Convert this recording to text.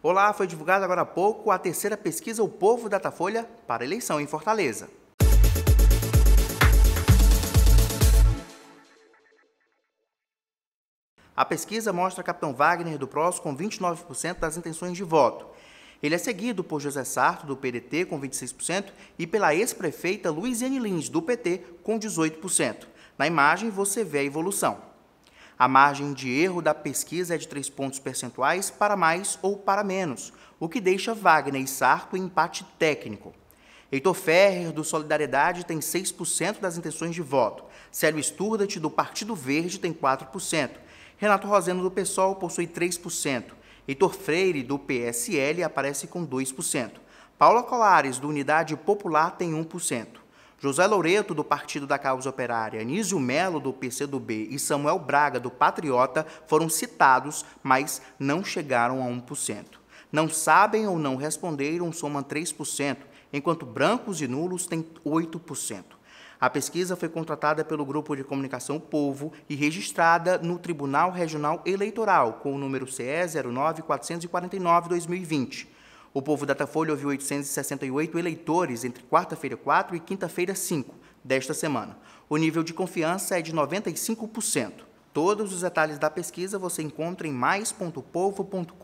Olá, foi divulgada agora há pouco a terceira pesquisa O Povo Datafolha para eleição em Fortaleza. A pesquisa mostra Capitão Wagner do PROS com 29% das intenções de voto. Ele é seguido por José Sarto, do PDT, com 26%, e pela ex-prefeita Luiziane Lins, do PT, com 18%. Na imagem, você vê a evolução. A margem de erro da pesquisa é de 3 pontos percentuais para mais ou para menos, o que deixa Wagner e Sarto em empate técnico. Heitor Ferrer, do Solidariedade, tem 6% das intenções de voto. Célio Sturdat, do Partido Verde, tem 4%. Renato Roseno, do PSOL, possui 3%. Heitor Freire, do PSL, aparece com 2%. Paula Colares, do Unidade Popular, tem 1%. José Loureto, do Partido da Causa Operária, Anísio Melo, do PCdoB e Samuel Braga, do Patriota, foram citados, mas não chegaram a 1%. Não sabem ou não responderam soma 3%, enquanto brancos e nulos têm 8%. A pesquisa foi contratada pelo Grupo de Comunicação Povo e registrada no Tribunal Regional Eleitoral, com o número CE 09449-2020. O povo Datafolha ouviu 868 eleitores entre quarta-feira 4 e quinta-feira 5 desta semana. O nível de confiança é de 95%. Todos os detalhes da pesquisa você encontra em mais.povo.com.br.